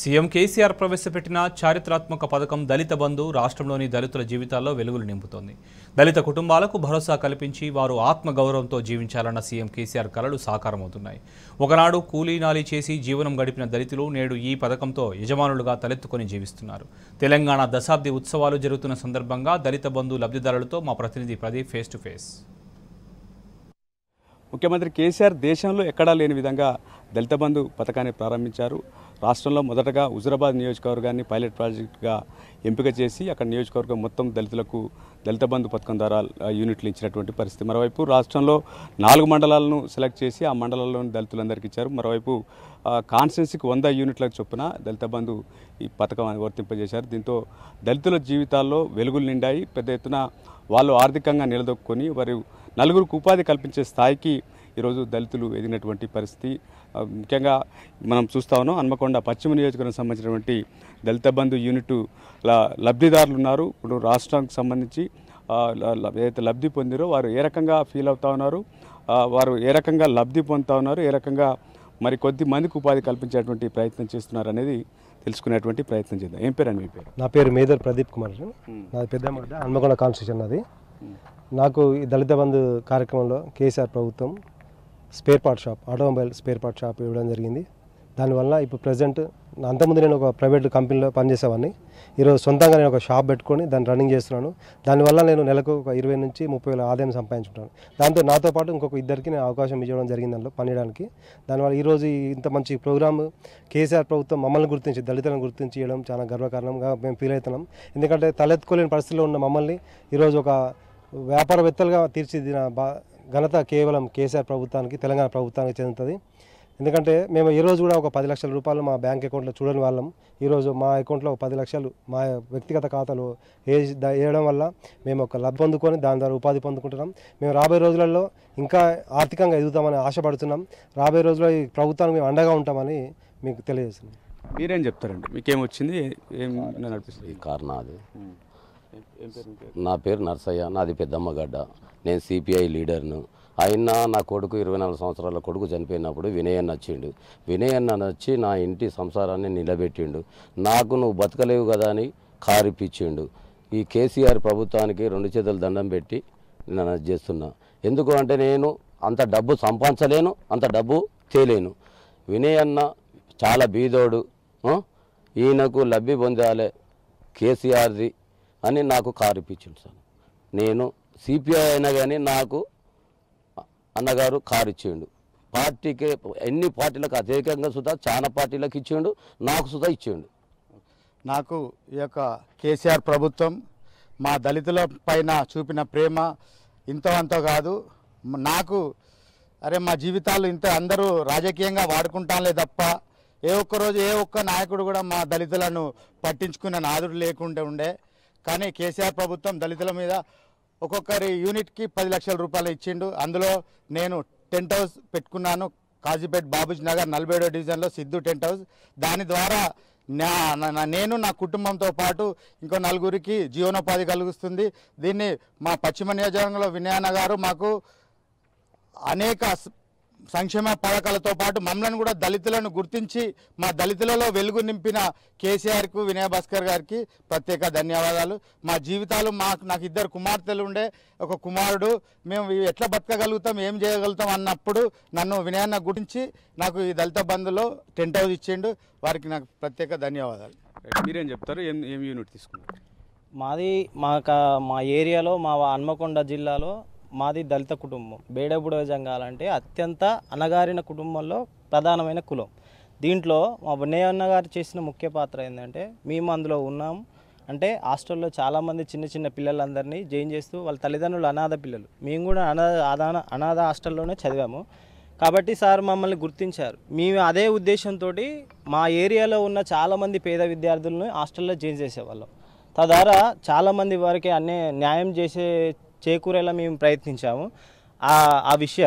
CM KCR ప్రవేశపెట్టిన చారిత్రాత్మక పథకం దళిత బంధు రాష్ట్రంలోని దళితుల జీవితాల్లో వెలుగులు నింపుతోంది దళిత కుటుంబాలకు భరోసా కల్పించి వారు ఆత్మగౌరవంతో జీవించాలన్న సీఎం కేసీఆర్ కలలు సాకారమవుతున్నాయి ఒకనాడు కూలీనాలి చేసి జీవనం గడిపిన దళితులు నేడు ఈ పథకంతో యజమానులుగా తలెత్తుకొని జీవిస్తున్నారు తెలంగాణ దశాబ్ది ఉత్సవాలు జరుగుతున్న సందర్భంగా దళిత బంధు లబ్ధిదారులతో మా ప్రతినిధి ప్రదీప్ ఫేస్ టు ఫేస్ ముఖ్యమంత్రి కేసీఆర్ దేశంలో ఎక్కడా లేని విధంగా దళిత బంధు పథకాన్ని ప్రారంభించారు రాష్ట్రంలో మొదటగా హుజురాబాద్ నియోజకవర్గాన్ని పైలట్ ప్రాజెక్టుగా ఎంపిక చేసి అక్కడ నియోజకవర్గం మొత్తం దళితులకు దళిత బంధు పథకం ద్వారా యూనిట్లు ఇచ్చినటువంటి పరిస్థితి మరోవైపు రాష్ట్రంలో నాలుగు మండలాలను సెలెక్ట్ చేసి ఆ మండలాల్లోని దళితులందరికీ ఇచ్చారు మరోవైపు కాన్స్టెన్సీకి వంద యూనిట్లకు చొప్పున దళిత బంధు ఈ పథకం వర్తింపజేశారు దీంతో దళితుల జీవితాల్లో వెలుగులు నిండాయి పెద్ద ఎత్తున వాళ్ళు ఆర్థికంగా నిలదొక్కుని వారు నలుగురికి ఉపాధి కల్పించే స్థాయికి ఈరోజు దళితులు ఎదిగినటువంటి పరిస్థితి ముఖ్యంగా మనం చూస్తా ఉన్నాం హన్మకొండ పశ్చిమ నియోజకవర్గం సంబంధించినటువంటి దళిత బంధు యూనిట్ లబ్ధిదారులు ఉన్నారు ఇప్పుడు రాష్ట్రానికి సంబంధించి ఏదైతే లబ్ధి పొందిరో వారు ఏ రకంగా ఫీల్ అవుతా ఉన్నారు వారు ఏ రకంగా లబ్ధి పొందుతా ఉన్నారు ఏ రకంగా మరి కొద్ది మందికి ఉపాధి కల్పించేటువంటి ప్రయత్నం చేస్తున్నారు అనేది తెలుసుకునేటువంటి ప్రయత్నం చేద్దాం ఏం పేరు అండి మీ పేరు నా పేరు మేదర్ ప్రదీప్ కుమార్ నాది పెద్ద హన్మకొండ కాన్స్టిట్యూషన్ అది నాకు ఈ దళిత బంధు కార్యక్రమంలో కేసీఆర్ ప్రభుత్వం spare part shop automobile spare part shop ఇవ్వడం జరిగింది దానివల్ల ఇప్పుడు ప్రజెంట్ అంతకుముందు నేను ఒక ప్రైవేట్ కంపెనీలో పనిచేసేవాడిని ఈరోజు సొంతంగా నేను ఒక షాప్ పెట్టుకొని దాన్ని రన్నింగ్ చేస్తున్నాను దానివల్ల నేను నెలకు ఒక ఇరవై నుంచి ముప్పై వేల ఆదాయం సంపాదించుకుంటాను దాంతో నాతో పాటు ఇంకొక ఇద్దరికి నేను అవకాశం ఇవ్వడం జరిగింది అందులో పనిచేయడానికి దానివల్ల ఈరోజు ఇంత మంచి ప్రోగ్రామ్ కేసీఆర్ ప్రభుత్వం మమ్మల్ని గుర్తించి దళితులను గుర్తించి చేయడం చాలా గర్వకారణంగా మేము ఫీల్ అవుతున్నాం ఎందుకంటే తలెత్తుకోలేని పరిస్థితిలో ఉన్న మమ్మల్ని ఈరోజు ఒక వ్యాపారవేత్తలుగా తీర్చిదిన ఘనత కేవలం కేసీఆర్ ప్రభుత్వానికి తెలంగాణ ప్రభుత్వానికి చెందుతుంది ఎందుకంటే మేము ఈరోజు కూడా ఒక పది లక్షల రూపాయలు మా బ్యాంక్ అకౌంట్లో చూడని వాళ్ళం ఈరోజు మా అకౌంట్లో ఒక పది లక్షలు మా వ్యక్తిగత ఖాతాలు వేయడం వల్ల మేము ఒక లబ్ధి పొందుకొని దాని ద్వారా ఉపాధి పొందుకుంటున్నాం మేము రాబోయే రోజులలో ఇంకా ఆర్థికంగా ఎదుగుతామని ఆశపడుతున్నాం రాబోయే రోజుల్లో ఈ ప్రభుత్వానికి మేము అండగా ఉంటామని మీకు తెలియజేస్తున్నాం మీరేం చెప్తారండి మీకేం వచ్చింది ఏం అనిపిస్తుంది నా పేరు నర్సయ్య నాది పెద్దమ్మగడ్డ నేను సిపిఐ లీడర్ను అయినా నా కొడుకు ఇరవై నాలుగు సంవత్సరాల కొడుకు చనిపోయినప్పుడు వినయన్న వచ్చిండు వినయన్న వచ్చి నా ఇంటి సంసారాన్ని నిలబెట్టిండు నాకు నువ్వు బతకలేవు కదా అని కారిపించిండు ఈ కేసీఆర్ ప్రభుత్వానికి రెండు చేతులు దండం పెట్టి నేను చేస్తున్నా ఎందుకు అంటే నేను అంత డబ్బు సంపాదించలేను అంత డబ్బు తేలేను వినయ్ అన్న చాలా బీదోడు ఈయనకు లబ్ధి పొందాలి కేసీఆర్ది అని నాకు కారు ఇప్పించిండు సార్ నేను సిపిఐ అయినా కానీ నాకు అన్నగారు కారు ఇచ్చిండు పార్టీకి ఎన్ని పార్టీలకు అధికంగా సుధా చాలా పార్టీలకు ఇచ్చిండు నాకు సుధా ఇచ్చిండు నాకు ఈ యొక్క కేసీఆర్ ప్రభుత్వం మా దళితుల పైన చూపిన ప్రేమ ఇంత అంతో కాదు నాకు అరే మా జీవితాలు ఇంత అందరూ రాజకీయంగా వాడుకుంటానులే తప్ప ఏ ఒక్కరోజు ఏ ఒక్క నాయకుడు కూడా మా దళితులను పట్టించుకునే నాదుడు లేకుండా ఉండే కానీ కేసీఆర్ ప్రభుత్వం దళితుల మీద ఒక్కొక్కరి యూనిట్కి పది లక్షల రూపాయలు ఇచ్చిండు అందులో నేను టెంట్ హౌస్ పెట్టుకున్నాను కాజీపేట్ బాబుజ్ నగర్ నలభై ఏడో డివిజన్లో సిద్ధు టెంట్ హౌస్ దాని ద్వారా నేను నా కుటుంబంతో పాటు ఇంకో నలుగురికి జీవనోపాధి కలుగుస్తుంది దీన్ని మా పశ్చిమ నియోజకవర్గంలో వినయాన్న గారు మాకు అనేక సంక్షేమ పథకాలతో పాటు మమ్మల్ని కూడా దళితులను గుర్తించి మా దళితులలో వెలుగు నింపిన కేసీఆర్కు వినయ భాస్కర్ గారికి ప్రత్యేక ధన్యవాదాలు మా జీవితాలు మా నాకు ఇద్దరు కుమార్తెలు ఉండే ఒక కుమారుడు మేము ఎట్లా బతకగలుగుతాం ఏం చేయగలుగుతాం అన్నప్పుడు నన్ను వినయాన్న గురించి నాకు ఈ దళిత బంధులో టెంట్ హౌస్ ఇచ్చిండు వారికి నాకు ప్రత్యేక ధన్యవాదాలు మీరేం చెప్తారు ఏం ఏం యూనిట్ తీసుకున్నారు మాది మా మా ఏరియాలో మా హన్మకొండ జిల్లాలో మాది దళిత కుటుంబం బేడబుడవ జంగాలంటే అత్యంత అనగారిన కుటుంబంలో ప్రధానమైన కులం దీంట్లో మా బున్నయ్య అన్న గారు చేసిన ముఖ్య పాత్ర ఏంటంటే మేము అందులో ఉన్నాం అంటే హాస్టల్లో చాలామంది చిన్న చిన్న పిల్లలందరినీ జాయిన్ చేస్తూ వాళ్ళ తల్లిదండ్రులు అనాథ పిల్లలు మేము కూడా అనాథ అదాన అనాథ హాస్టల్లోనే చదివాము కాబట్టి సార్ మమ్మల్ని గుర్తించారు మేము అదే ఉద్దేశంతో మా ఏరియాలో ఉన్న చాలామంది పేద విద్యార్థులను హాస్టల్లో జాయిన్ చేసేవాళ్ళం తద్వారా చాలామంది వారికి అన్నీ న్యాయం చేసే చేకూరేలా మేము ప్రయత్నించాము ఆ విషయ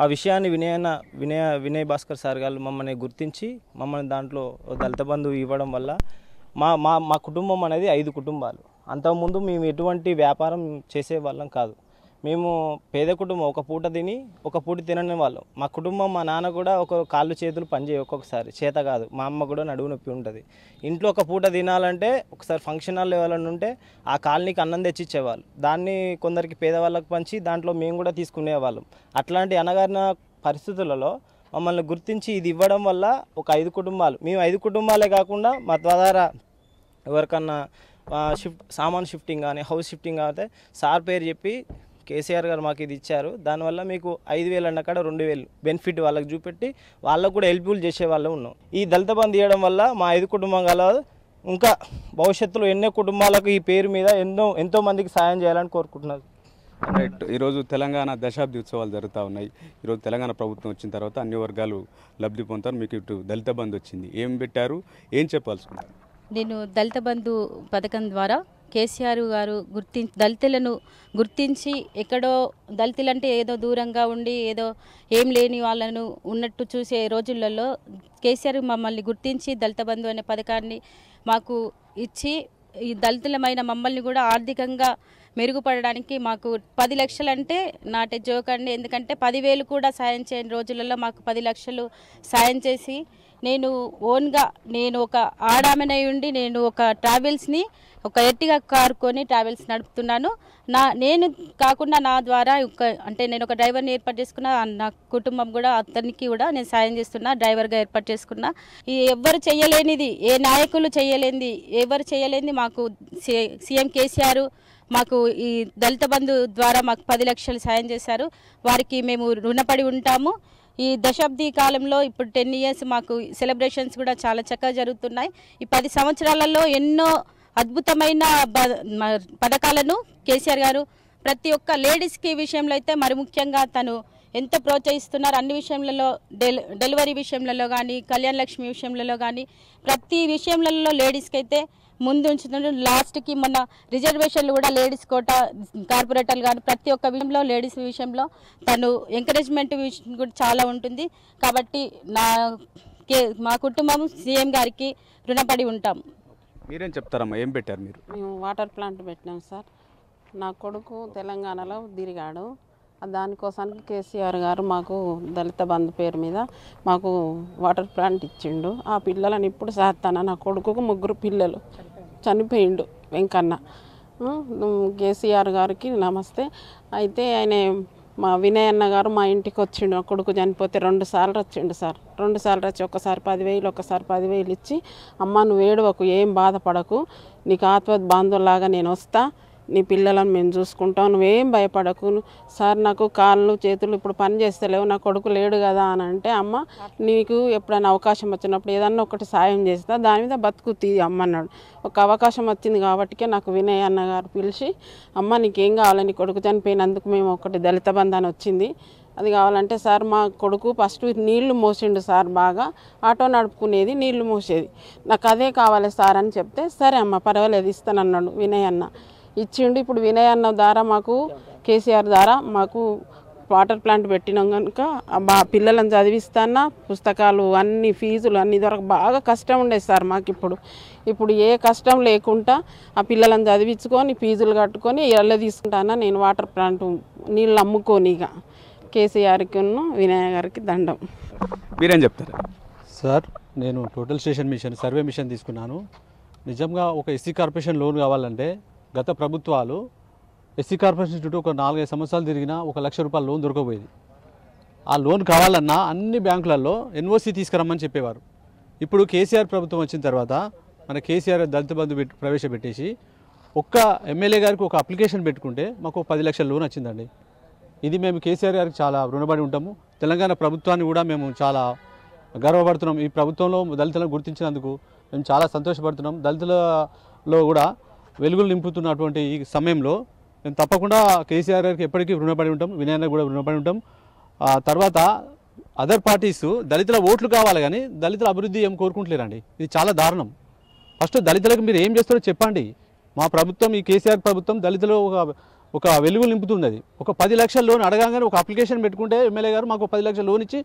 ఆ విషయాన్ని వినయన వినయ వినయ్ భాస్కర్ సార్ గారు మమ్మల్ని గుర్తించి మమ్మల్ని దాంట్లో దళిత బంధువు ఇవ్వడం వల్ల మా మా మా కుటుంబం అనేది ఐదు కుటుంబాలు అంతకుముందు మేము ఎటువంటి వ్యాపారం చేసే వాళ్ళం కాదు మేము పేద కుటుంబం ఒక పూట తిని ఒక పూట తినని వాళ్ళు మా కుటుంబం మా నాన్న కూడా ఒక కాళ్ళు చేతులు పనిచేయ ఒక్కొక్కసారి చేత కాదు మా అమ్మ కూడా నడువు నొప్పి ఉంటుంది ఇంట్లో ఒక పూట తినాలంటే ఒకసారి ఫంక్షన్ హాల్ ఎవరైనా ఉంటే ఆ కాలనీకి అన్నం తెచ్చిచ్చేవాళ్ళు దాన్ని కొందరికి పేదవాళ్ళకి పంచి దాంట్లో మేము కూడా తీసుకునేవాళ్ళం అట్లాంటి అనగారిన పరిస్థితులలో మమ్మల్ని గుర్తించి ఇది ఇవ్వడం వల్ల ఒక ఐదు కుటుంబాలు మేము ఐదు కుటుంబాలే కాకుండా మా ద్వారా ఎవరికన్నా షిఫ్ట్ సామాన్ షిఫ్టింగ్ కానీ హౌస్ షిఫ్టింగ్ కాబట్టి సార్ పేరు చెప్పి కేసీఆర్ గారు మాకు ఇది ఇచ్చారు దానివల్ల మీకు ఐదు వేలు అన్న కాడ రెండు వేలు బెనిఫిట్ వాళ్ళకి చూపెట్టి వాళ్ళకు కూడా హెల్ప్ఫుల్ చేసే వాళ్ళు ఉన్నాం ఈ దళిత బంద్ ఇవ్వడం వల్ల మా ఐదు కుటుంబం గల ఇంకా భవిష్యత్తులో ఎన్నో కుటుంబాలకు ఈ పేరు మీద ఎన్నో ఎంతో మందికి సాయం చేయాలని కోరుకుంటున్నారు రైట్ ఈరోజు తెలంగాణ దశాబ్ది ఉత్సవాలు జరుగుతూ ఉన్నాయి ఈరోజు తెలంగాణ ప్రభుత్వం వచ్చిన తర్వాత అన్ని వర్గాలు లబ్ధి పొందుతారు మీకు ఇటు దళిత బంధు వచ్చింది ఏం పెట్టారు ఏం చెప్పాల్సి నేను దళిత బంధు పథకం ద్వారా కేసీఆర్ గారు గుర్తి దళితులను గుర్తించి ఎక్కడో దళితులంటే ఏదో దూరంగా ఉండి ఏదో ఏం లేని వాళ్ళను ఉన్నట్టు చూసే రోజులలో కేసీఆర్ మమ్మల్ని గుర్తించి దళిత బంధు అనే పథకాన్ని మాకు ఇచ్చి ఈ దళితులమైన మమ్మల్ని కూడా ఆర్థికంగా మెరుగుపడడానికి మాకు పది లక్షలు అంటే నాటే జోక్ అండి ఎందుకంటే పదివేలు కూడా సాయం చేయని రోజులలో మాకు పది లక్షలు సాయం చేసి నేను ఓన్గా నేను ఒక ఆడామెనై ఉండి నేను ఒక ట్రావెల్స్ని ఒక ఎట్టిగా కారుకొని ట్రావెల్స్ నడుపుతున్నాను నా నేను కాకుండా నా ద్వారా ఒక అంటే నేను ఒక డ్రైవర్ని ఏర్పాటు చేసుకున్న నా కుటుంబం కూడా అతనికి కూడా నేను సాయం చేస్తున్నా డ్రైవర్గా ఏర్పాటు చేసుకున్నా ఎవ్వరు చేయలేనిది ఏ నాయకులు చేయలేనిది ఎవరు చేయలేనిది మాకు సీఎం కేసీఆర్ మాకు ఈ దళిత బంధు ద్వారా మాకు పది లక్షలు సాయం చేశారు వారికి మేము రుణపడి ఉంటాము ఈ దశాబ్ది కాలంలో ఇప్పుడు టెన్ ఇయర్స్ మాకు సెలబ్రేషన్స్ కూడా చాలా చక్కగా జరుగుతున్నాయి ఈ పది సంవత్సరాలలో ఎన్నో అద్భుతమైన పథకాలను కేసీఆర్ గారు ప్రతి ఒక్క లేడీస్కి విషయంలో అయితే మరి ముఖ్యంగా తను ఎంత ప్రోత్సహిస్తున్నారు అన్ని విషయంలో డెలివరీ విషయంలో కానీ కళ్యాణ లక్ష్మి విషయంలో కానీ ప్రతి విషయంలో లేడీస్కి అయితే ముందు ఉంచుతుండ్రు లాస్ట్కి మొన్న రిజర్వేషన్లు కూడా లేడీస్ కోట కార్పొరేటర్లు కానీ ప్రతి ఒక్క విషయంలో లేడీస్ విషయంలో తను ఎంకరేజ్మెంట్ విషయం కూడా చాలా ఉంటుంది కాబట్టి నా మా కుటుంబం సీఎం గారికి రుణపడి ఉంటాం మీరేం చెప్తారమ్మా ఏం పెట్టారు మీరు మేము వాటర్ ప్లాంట్ పెట్టినాం సార్ నా కొడుకు తెలంగాణలో దిరిగాడు దానికోసానికి కేసీఆర్ గారు మాకు దళిత బంధు పేరు మీద మాకు వాటర్ ప్లాంట్ ఇచ్చిండు ఆ పిల్లలను ఇప్పుడు చేస్తాను నా కొడుకుకు ముగ్గురు పిల్లలు చనిపోయిండు వెంకన్న కేసీఆర్ గారికి నమస్తే అయితే ఆయన మా వినయ్ అన్న గారు మా ఇంటికి వచ్చిండు కొడుకు చనిపోతే రెండు సార్లు వచ్చిండు సార్ రెండు సార్లు వచ్చి ఒకసారి పదివేలు ఒకసారి పదివేలు ఇచ్చి అమ్మ నువ్వు ఏడవకు ఏం బాధపడకు నీకు ఆత్మ బాంధవులాగా నేను వస్తా నీ పిల్లలను మేము చూసుకుంటాం నువ్వేం భయపడకు సార్ నాకు కాళ్ళు చేతులు ఇప్పుడు పని చేస్తలేవు నా కొడుకు లేడు కదా అని అంటే అమ్మ నీకు ఎప్పుడైనా అవకాశం వచ్చినప్పుడు ఏదన్నా ఒకటి సాయం చేస్తా దాని మీద బతుకు తీ అన్నాడు ఒక అవకాశం వచ్చింది కాబట్టికే నాకు వినయ్ అన్న గారు పిలిచి అమ్మ నీకేం కావాలి నీ కొడుకు చనిపోయినందుకు మేము ఒకటి దళిత బంధాన్ని వచ్చింది అది కావాలంటే సార్ మా కొడుకు ఫస్ట్ నీళ్లు మోసిండు సార్ బాగా ఆటో నడుపుకునేది నీళ్లు మోసేది నాకు అదే కావాలి సార్ అని చెప్తే సరే అమ్మ పర్వాలేదు ఇస్తానన్నాడు వినయ్ అన్న ఇచ్చిండు ఇప్పుడు వినయ్ అన్న ద్వారా మాకు కేసీఆర్ ద్వారా మాకు వాటర్ ప్లాంట్ పెట్టినాం కనుక బా పిల్లలను చదివిస్తానా పుస్తకాలు అన్ని ఫీజులు అన్ని దొరక బాగా కష్టం ఉండేది సార్ మాకు ఇప్పుడు ఇప్పుడు ఏ కష్టం లేకుండా ఆ పిల్లలను చదివించుకొని ఫీజులు కట్టుకొని ఎల్ల తీసుకుంటానా నేను వాటర్ ప్లాంట్ నీళ్ళు అమ్ముకొని ఇక కేసీఆర్కి వినయ్ గారికి దండం మీరేం చెప్తారు సార్ నేను total station machine survey machine తీసుకున్నాను నిజంగా ఒక ఎస్సీ కార్పొరేషన్ లోన్ కావాలంటే గత ప్రభుత్వాలు ఎస్సీ కార్పొరేషన్ చుట్టూ ఒక నాలుగైదు సంవత్సరాలు తిరిగినా ఒక లక్ష రూపాయల లోన్ దొరకబోయేది ఆ లోన్ కావాలన్నా అన్ని బ్యాంకులలో ఎన్ఓసీ తీసుకురమ్మని చెప్పేవారు ఇప్పుడు కేసీఆర్ ప్రభుత్వం వచ్చిన తర్వాత మన కేసీఆర్ దళిత బంధు ప్రవేశపెట్టేసి ఒక్క ఎమ్మెల్యే గారికి ఒక అప్లికేషన్ పెట్టుకుంటే మాకు పది లక్షల లోన్ వచ్చిందండి ఇది మేము కేసీఆర్ గారికి చాలా రుణపడి ఉంటాము తెలంగాణ ప్రభుత్వాన్ని కూడా మేము చాలా గర్వపడుతున్నాం ఈ ప్రభుత్వంలో దళితులను గుర్తించినందుకు మేము చాలా సంతోషపడుతున్నాం దళితులలో కూడా వెలుగులు నింపుతున్నటువంటి ఈ సమయంలో మేము తప్పకుండా కేసీఆర్ గారికి ఎప్పటికీ రుణపడి ఉంటాం వినయానికి కూడా రుణపడి ఉంటాం ఆ తర్వాత అదర్ పార్టీస్ దళితుల ఓట్లు కావాలి కానీ దళితుల అభివృద్ధి ఏం కోరుకుంటలేరండి ఇది చాలా దారుణం ఫస్ట్ దళితులకు మీరు ఏం చేస్తారో చెప్పండి మా ప్రభుత్వం ఈ కేసీఆర్ ప్రభుత్వం దళితులు ఒక ఒక వెలుగులు నింపుతుంది ఒక పది లక్షల లోన్ అడగానే ఒక అప్లికేషన్ పెట్టుకుంటే ఎమ్మెల్యే గారు మాకు పది లక్షల లోన్ ఇచ్చి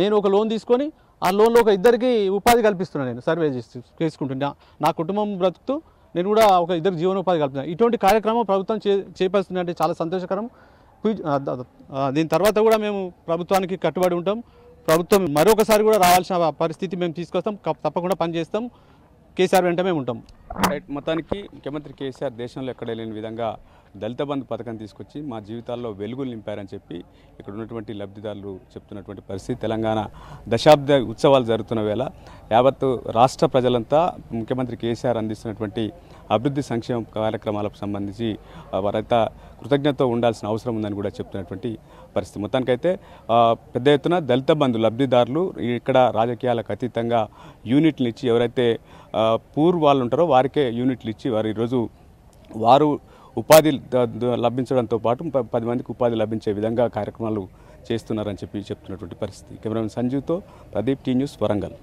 నేను ఒక లోన్ తీసుకొని ఆ లోన్లో ఒక ఇద్దరికి ఉపాధి కల్పిస్తున్నాను నేను సర్వే చేసి చేసుకుంటున్నా నా కుటుంబం బ్రతుకుతూ నేను కూడా ఒక ఇద్దరు జీవనోపాధి కల్పుతున్నాను ఇటువంటి కార్యక్రమం ప్రభుత్వం చే చేపడుతుందంటే చాలా సంతోషకరం దీని తర్వాత కూడా మేము ప్రభుత్వానికి కట్టుబడి ఉంటాం ప్రభుత్వం మరొకసారి కూడా రావాల్సిన పరిస్థితి మేము తీసుకొస్తాం తప్పకుండా పనిచేస్తాం కేసీఆర్ వెంట మేము ఉంటాం రైట్ మొత్తానికి ముఖ్యమంత్రి కేసీఆర్ దేశంలో ఎక్కడ లేని విధంగా దళిత బంధు పథకం తీసుకొచ్చి మా జీవితాల్లో వెలుగులు నింపారని చెప్పి ఇక్కడ ఉన్నటువంటి లబ్ధిదారులు చెప్తున్నటువంటి పరిస్థితి తెలంగాణ దశాబ్ద ఉత్సవాలు జరుగుతున్న వేళ యావత్ రాష్ట్ర ప్రజలంతా ముఖ్యమంత్రి కేసీఆర్ అందిస్తున్నటువంటి అభివృద్ధి సంక్షేమ కార్యక్రమాలకు సంబంధించి వారైతే కృతజ్ఞత ఉండాల్సిన అవసరం ఉందని కూడా చెప్తున్నటువంటి పరిస్థితి మొత్తానికైతే పెద్ద ఎత్తున దళిత బంధు లబ్ధిదారులు ఇక్కడ రాజకీయాలకు అతీతంగా యూనిట్లు ఇచ్చి ఎవరైతే వాళ్ళు ఉంటారో వారికే యూనిట్లు ఇచ్చి వారు ఈరోజు వారు ఉపాధి లభించడంతో పాటు పది మందికి ఉపాధి లభించే విధంగా కార్యక్రమాలు చేస్తున్నారని చెప్పి చెప్తున్నటువంటి పరిస్థితి కెమెరామెన్ సంజీవ్తో ప్రదీప్ టీ న్యూస్ వరంగల్